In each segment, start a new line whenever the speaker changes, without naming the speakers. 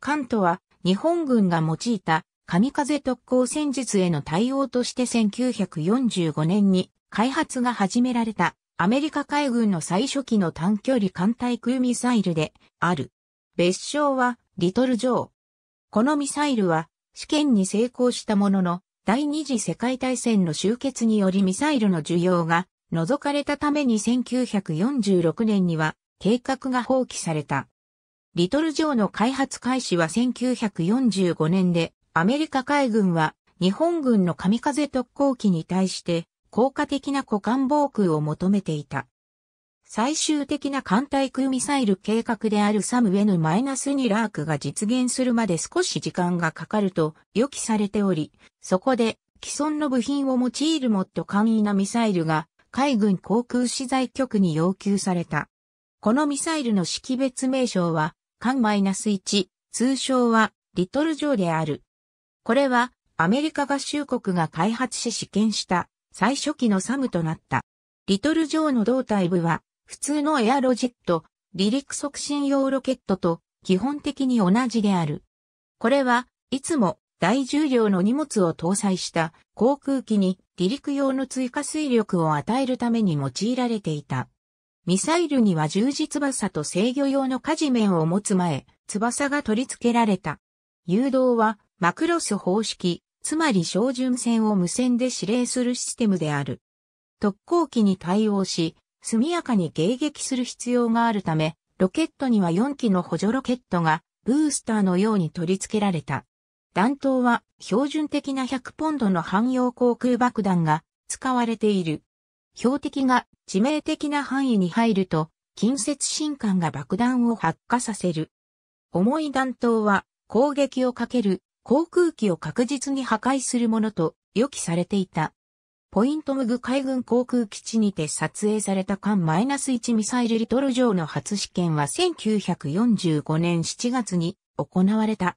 関東は日本軍が用いた神風特攻戦術への対応として1945年に開発が始められたアメリカ海軍の最初期の短距離艦対空ミサイルである。別称はリトル・ジョー。このミサイルは試験に成功したものの第二次世界大戦の終結によりミサイルの需要が除かれたために1946年には計画が放棄された。リトル・ジョーの開発開始は1945年で、アメリカ海軍は日本軍の神風特攻機に対して効果的な股間防空を求めていた。最終的な艦対空ミサイル計画であるサムウェヌ・マイナス2ラークが実現するまで少し時間がかかると予期されており、そこで既存の部品を用いるもっと簡易なミサイルが海軍航空資材局に要求された。このミサイルの識別名称はマイナス -1、通称はリトルジョーである。これはアメリカ合衆国が開発し試験した最初期のサムとなった。リトルジョーの胴体部は普通のエアロジェット、離陸促進用ロケットと基本的に同じである。これはいつも大重量の荷物を搭載した航空機に離陸用の追加水力を与えるために用いられていた。ミサイルには十字翼と制御用の火事面を持つ前、翼が取り付けられた。誘導はマクロス方式、つまり照準線を無線で指令するシステムである。特攻機に対応し、速やかに迎撃する必要があるため、ロケットには4機の補助ロケットがブースターのように取り付けられた。弾頭は標準的な100ポンドの汎用航空爆弾が使われている。標的が致命的な範囲に入ると、近接進管が爆弾を発火させる。重い弾頭は攻撃をかける航空機を確実に破壊するものと予期されていた。ポイントムグ海軍航空基地にて撮影された艦マイナス -1 ミサイルリトル上の初試験は1945年7月に行われた。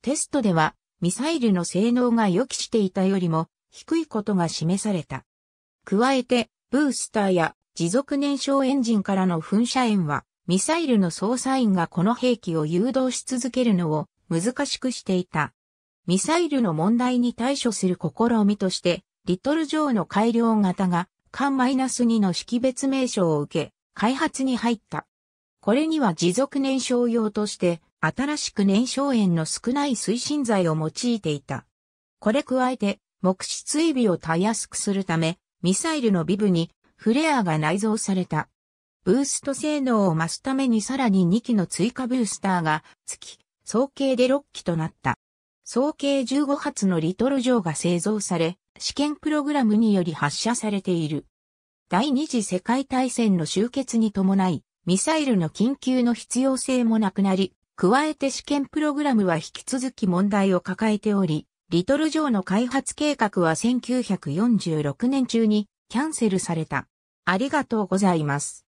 テストではミサイルの性能が予期していたよりも低いことが示された。加えてブースターや持続燃焼エンジンからの噴射炎は、ミサイルの操作員がこの兵器を誘導し続けるのを難しくしていた。ミサイルの問題に対処する試みとして、リトル・ジョーの改良型が、ス -2 の識別名称を受け、開発に入った。これには持続燃焼用として、新しく燃焼炎の少ない推進剤を用いていた。これ加えて、木質エビをたやすくするため、ミサイルのビブにフレアが内蔵された。ブースト性能を増すためにさらに2機の追加ブースターが付き、総計で6機となった。総計15発のリトルジョーが製造され、試験プログラムにより発射されている。第二次世界大戦の終結に伴い、ミサイルの緊急の必要性もなくなり、加えて試験プログラムは引き続き問題を抱えており、リトル・ジョーの開発計画は1946年中にキャンセルされた。ありがとうございます。